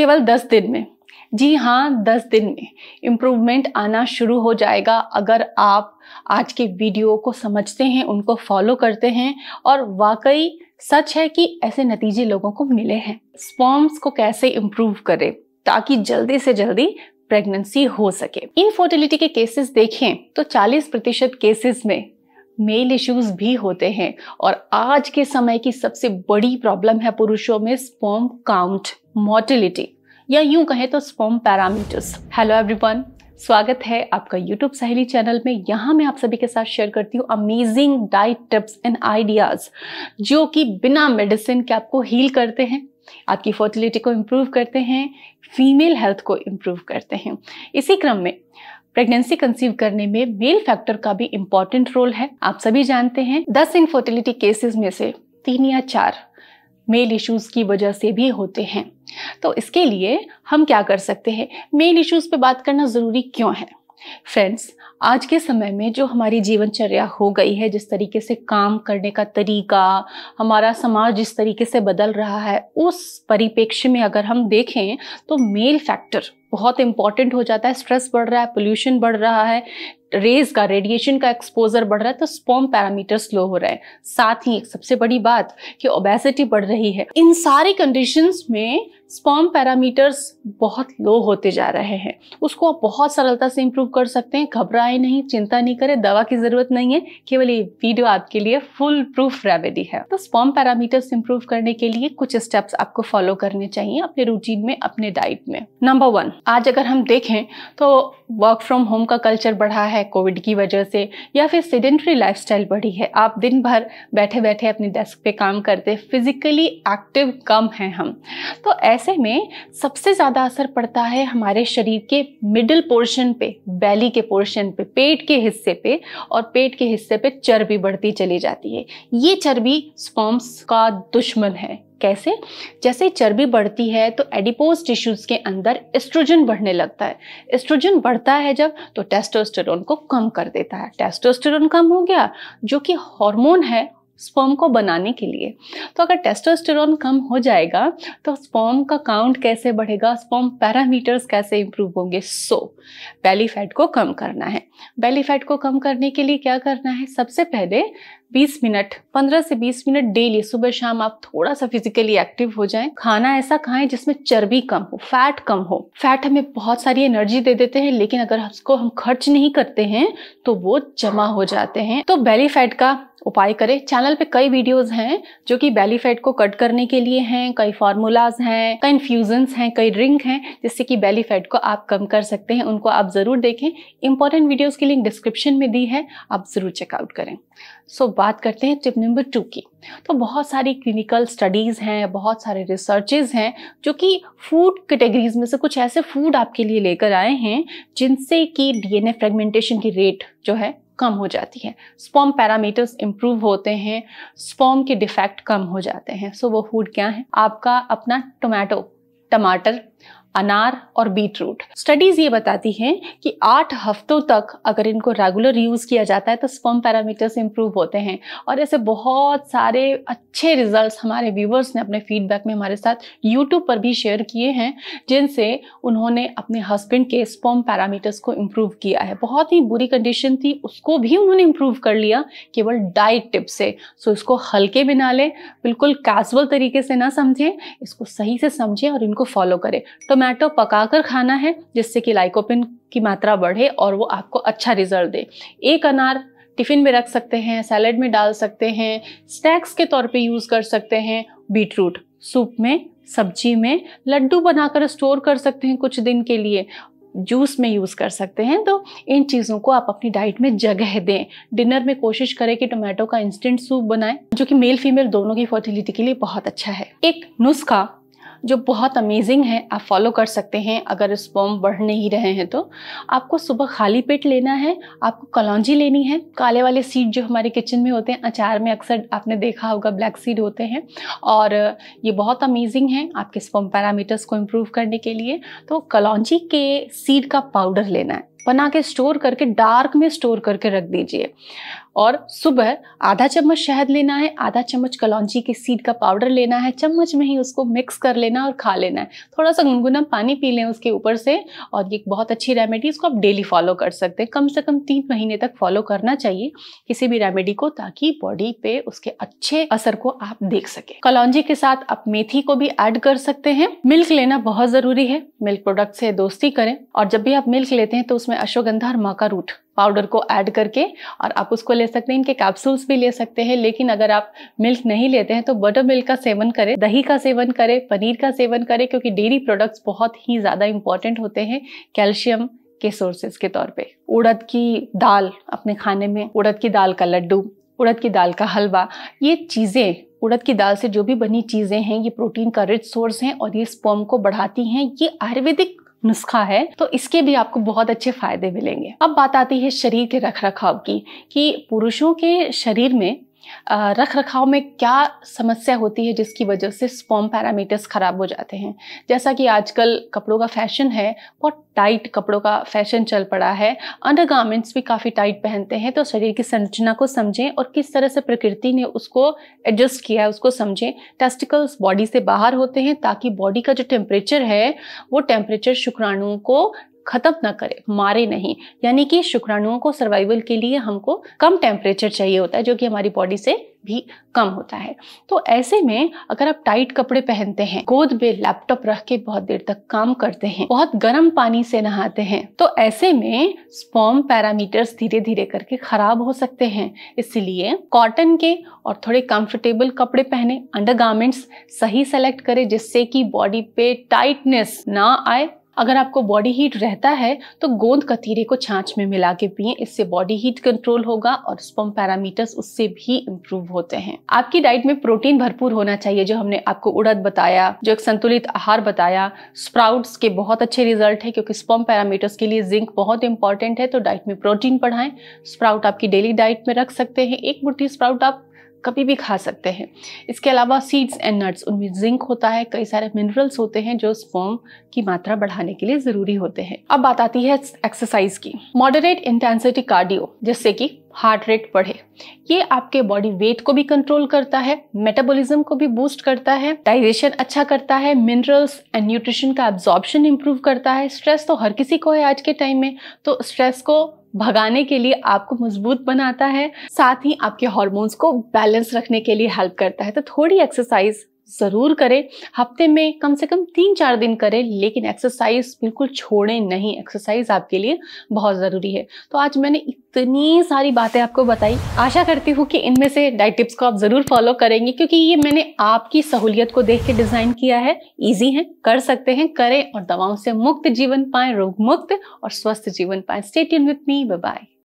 केवल दस दिन में जी हाँ दस दिन में इम्प्रूवमेंट आना शुरू हो जाएगा अगर आप आज के वीडियो को समझते हैं उनको फॉलो करते हैं और वाकई सच है कि ऐसे नतीजे लोगों को मिले हैं स्पॉम्स को कैसे इम्प्रूव करें ताकि जल्दी से जल्दी प्रेगनेंसी हो सके इनफर्टिलिटी के केसेस देखें तो 40 प्रतिशत केसेस में मेल इश्यूज भी होते हैं और आज के समय की सबसे बड़ी प्रॉब्लम है पुरुषों में स्पॉम काउंट मोर्टिलिटी या यूं कहें तो स्पॉम पैरामीटर्स हेलो एवरीवन स्वागत है आपका YouTube सहेली चैनल में यहाँ मैं आप सभी के साथ शेयर करती हूँ amazing diet tips and ideas जो कि बिना मेडिसिन के आपको हील करते हैं आपकी फर्टिलिटी को इम्प्रूव करते हैं फीमेल हेल्थ को इम्प्रूव करते हैं इसी क्रम में प्रेगनेंसी कंसीव करने में मेल फैक्टर का भी इम्पोर्टेंट रोल है आप सभी जानते हैं दस इनफर्टिलिटी केसेस में से तीन या चार मेल इश्यूज की वजह से भी होते हैं तो इसके लिए हम क्या कर सकते हैं मेल इश्यूज पे बात करना ज़रूरी क्यों है फ्रेंड्स आज के समय में जो हमारी जीवनचर्या हो गई है जिस तरीके से काम करने का तरीका हमारा समाज जिस तरीके से बदल रहा है उस परिप्रेक्ष्य में अगर हम देखें तो मेल फैक्टर बहुत इंपॉर्टेंट हो जाता है स्ट्रेस बढ़ रहा है पोल्यूशन बढ़ रहा है रेज का रेडिएशन का एक्सपोजर बढ़ रहा है तो स्पॉम पैरामीटर स्लो हो रहे हैं साथ ही सबसे बड़ी बात कि ओबेसिटी बढ़ रही है इन सारी कंडीशंस में स्पर्म पैरामीटर्स बहुत लो होते जा रहे हैं उसको आप बहुत सरलता से इम्प्रूव कर सकते हैं घबराए नहीं चिंता नहीं करें दवा की ज़रूरत नहीं है केवल ये वीडियो आपके लिए फुल प्रूफ रेमेडी है तो स्पर्म पैरामीटर्स इम्प्रूव करने के लिए कुछ स्टेप्स आपको फॉलो करने चाहिए अपने रूटीन में अपने डाइट में नंबर वन आज अगर हम देखें तो वर्क फ्रॉम होम का कल्चर बढ़ा है कोविड की वजह से या फिर सीडेंट्री लाइफस्टाइल बढ़ी है आप दिन भर बैठे बैठे अपने डेस्क पे काम करते फिजिकली एक्टिव कम हैं हम तो ऐसे ऐसे में सबसे ज़्यादा असर पड़ता है हमारे शरीर के मिडिल पोर्शन पे बैली के पोर्शन पे पेट के हिस्से पे और पेट के हिस्से पे चर्बी बढ़ती चली जाती है ये चर्बी स्पॉम्स का दुश्मन है कैसे जैसे चर्बी बढ़ती है तो एडिपोज टिश्यूज के अंदर एस्ट्रोजन बढ़ने लगता है एस्ट्रोजन बढ़ता है जब तो टेस्टोस्टेरोन को कम कर देता है टेस्टोस्टेरोन कम हो गया जो कि हार्मोन है स्पर्म को बनाने के लिए तो अगर टेस्टोस्टेरोन कम हो जाएगा तो स्पर्म का काउंट कैसे बढ़ेगा स्पर्म पैरामीटर्स कैसे इंप्रूव होंगे सो बैली फैट को कम करना है बैली फैट को कम करने के लिए क्या करना है सबसे पहले 20 मिनट 15 से 20 मिनट डेली सुबह शाम आप थोड़ा सा फिजिकली एक्टिव हो जाएं खाना ऐसा खाएं जिसमें चर्बी कम हो फैट कम हो फैट हमें बहुत सारी एनर्जी दे देते हैं लेकिन अगर उसको हम खर्च नहीं करते हैं तो वो जमा हो जाते हैं तो बेली फैट का उपाय करें चैनल पे कई वीडियोस हैं जो कि बेली फैट को कट करने के लिए हैं कई फार्मूलाज हैं कई इन्फ्यूजन्स हैं कई ड्रिंक हैं जिससे कि बैली फैट को आप कम कर सकते हैं उनको आप ज़रूर देखें इंपॉर्टेंट वीडियोज़ की लिंक डिस्क्रिप्शन में दी है आप ज़रूर चेकआउट करें सो so, बात करते हैं टिप नंबर टू की तो बहुत सारी क्लिनिकल स्टडीज़ हैं बहुत सारे रिसर्चेज हैं जो कि फूड कैटेगरीज में से कुछ ऐसे फूड आपके लिए लेकर आए हैं जिनसे कि डीएनए फ्रेगमेंटेशन की रेट जो है कम हो जाती है स्पॉम पैरामीटर्स इंप्रूव होते हैं स्पॉम के डिफेक्ट कम हो जाते हैं सो so, वो फूड क्या है आपका अपना टोमेटो टमाटर अनार और बीट रूट स्टडीज ये बताती हैं कि आठ हफ्तों तक अगर इनको रेगुलर यूज़ किया जाता है तो स्पर्म पैरामीटर्स इंप्रूव होते हैं और ऐसे बहुत सारे अच्छे रिजल्ट्स हमारे व्यूवर्स ने अपने फीडबैक में हमारे साथ यूट्यूब पर भी शेयर किए हैं जिनसे उन्होंने अपने हस्बैंड के स्पर्म पैरामीटर्स को इम्प्रूव किया है बहुत ही बुरी कंडीशन थी उसको भी उन्होंने इम्प्रूव कर लिया केवल डाइट टिप से सो इसको हल्के में ना लें बिल्कुल कैजुअल तरीके से ना समझें इसको सही से समझें और इनको फॉलो करें तो टोमेटो पकाकर खाना है जिससे कि लाइकोपिन की मात्रा बढ़े और वो आपको अच्छा रिजल्ट दे एक अनार टिफ़िन में रख सकते हैं सैलड में डाल सकते हैं स्नैक्स के तौर पे यूज़ कर सकते हैं बीटरूट सूप में सब्जी में लड्डू बनाकर स्टोर कर सकते हैं कुछ दिन के लिए जूस में यूज़ कर सकते हैं तो इन चीज़ों को आप अपनी डाइट में जगह दें डिनर में कोशिश करें कि टोमेटो का इंस्टेंट सूप बनाएं जो कि मेल फीमेल दोनों की फर्टिलिटी के लिए बहुत अच्छा है एक नुस्खा जो बहुत अमेजिंग है आप फॉलो कर सकते हैं अगर स्पर्म बढ़ नहीं रहे हैं तो आपको सुबह खाली पेट लेना है आपको कलौजी लेनी है काले वाले सीड जो हमारे किचन में होते हैं अचार में अक्सर आपने देखा होगा ब्लैक सीड होते हैं और ये बहुत अमेजिंग है आपके स्पर्म पैरामीटर्स को इम्प्रूव करने के लिए तो कलौजी के सीड का पाउडर लेना है बना के स्टोर करके डार्क में स्टोर करके रख दीजिए और सुबह आधा चम्मच शहद लेना है आधा चम्मच कलौजी के सीड का पाउडर लेना है चम्मच में ही उसको मिक्स कर लेना और खा लेना है थोड़ा सा गुनगुना पानी पी लें उसके ऊपर से और ये बहुत अच्छी रेमेडी इसको आप डेली फॉलो कर सकते हैं कम से कम तीन महीने तक फॉलो करना चाहिए किसी भी रेमेडी को ताकि बॉडी पे उसके अच्छे असर को आप देख सके कलौजी के साथ आप मेथी को भी ऐड कर सकते हैं मिल्क लेना बहुत जरूरी है मिल्क प्रोडक्ट से दोस्ती करें और जब भी आप मिल्क लेते हैं तो उसमें इसमें अश्वगंधा और माँ का रूट पाउडर को ऐड करके और आप उसको ले सकते हैं इनके कैप्सूल्स भी ले सकते हैं लेकिन अगर आप मिल्क नहीं लेते हैं तो बटर मिल्क का सेवन करें दही का सेवन करें पनीर का सेवन करें क्योंकि डेयरी प्रोडक्ट्स बहुत ही ज़्यादा इंपॉर्टेंट होते हैं कैल्शियम के सोर्सेज के तौर पर उड़द की दाल अपने खाने में उड़द की दाल का लड्डू उड़द की दाल का हलवा ये चीज़ें उड़द की दाल से जो भी बनी चीज़ें हैं ये प्रोटीन का रिच सोर्स हैं और ये स्पर्म को बढ़ाती हैं ये आयुर्वेदिक नुस्खा है तो इसके भी आपको बहुत अच्छे फायदे मिलेंगे अब बात आती है शरीर के रख रखाव की कि पुरुषों के शरीर में रख रखाव में क्या समस्या होती है जिसकी वजह से स्पॉम पैरामीटर्स ख़राब हो जाते हैं जैसा कि आजकल कपड़ों का फैशन है बहुत टाइट कपड़ों का फैशन चल पड़ा है अंडर गारमेंट्स भी काफ़ी टाइट पहनते हैं तो शरीर की संरचना को समझें और किस तरह से प्रकृति ने उसको एडजस्ट किया है उसको समझें टेस्टिकल्स बॉडी से बाहर होते हैं ताकि बॉडी का जो टेम्परेचर है वो टेम्परेचर शुक्राणुओं को खत्म ना करे मारे नहीं यानी कि शुक्राणुओं को सर्वाइवल के लिए हमको कम टेम्परेचर चाहिए होता है जो कि हमारी बॉडी से भी कम होता है तो ऐसे में अगर आप टाइट कपड़े पहनते हैं गोद में लैपटॉप रख के बहुत देर तक काम करते हैं बहुत गर्म पानी से नहाते हैं तो ऐसे में स्पॉम पैरामीटर्स धीरे धीरे करके खराब हो सकते हैं इसलिए कॉटन के और थोड़े कंफर्टेबल कपड़े पहने अंडर सही सेलेक्ट करें जिससे कि बॉडी पे टाइटनेस ना आए अगर आपको बॉडी हीट रहता है तो गोंद कतीरे को छाछ में मिला के पिए इससे बॉडी हीट कंट्रोल होगा और स्पम पैरामीटर्स उससे भी इम्प्रूव होते हैं आपकी डाइट में प्रोटीन भरपूर होना चाहिए जो हमने आपको उड़द बताया जो एक संतुलित आहार बताया स्प्राउट्स के बहुत अच्छे रिजल्ट है क्योंकि स्पम पैरामीटर्स के लिए जिंक बहुत इंपॉर्टेंट है तो डाइट में प्रोटीन बढ़ाएं स्प्राउट आपकी डेली डाइट में रख सकते हैं एक मुठ्ठी स्प्राउट आप कभी भी खा सकते हैं इसके अलावा सीड्स एंड नट्स उनमें जिंक होता है कई सारे मिनरल्स होते हैं जो स्पर्म की मात्रा बढ़ाने के लिए ज़रूरी होते हैं अब बात आती है एक्सरसाइज की मॉडरेट इंटेंसिटी कार्डियो जिससे कि हार्ट रेट बढ़े ये आपके बॉडी वेट को भी कंट्रोल करता है मेटाबॉलिज्म को भी बूस्ट करता है डाइजेशन अच्छा करता है मिनरल्स एंड न्यूट्रिशन का एब्जॉर्प्शन इंप्रूव करता है स्ट्रेस तो हर किसी को है आज के टाइम में तो स्ट्रेस को भगाने के लिए आपको मजबूत बनाता है साथ ही आपके हॉर्मोन्स को बैलेंस रखने के लिए हेल्प करता है तो थोड़ी एक्सरसाइज ज़रूर करें हफ्ते में कम से कम तीन चार दिन करें लेकिन एक्सरसाइज बिल्कुल छोड़ें नहीं एक्सरसाइज आपके लिए बहुत ज़रूरी है तो आज मैंने इतनी सारी बातें आपको बताई आशा करती हूँ कि इनमें से डाइट टिप्स को आप ज़रूर फॉलो करेंगे क्योंकि ये मैंने आपकी सहूलियत को देख के डिज़ाइन किया है ईजी है कर सकते हैं करें और दवाओं से मुक्त जीवन पाएं रोग मुक्त और स्वस्थ जीवन पाएँ स्टेट इन विथ मी बाय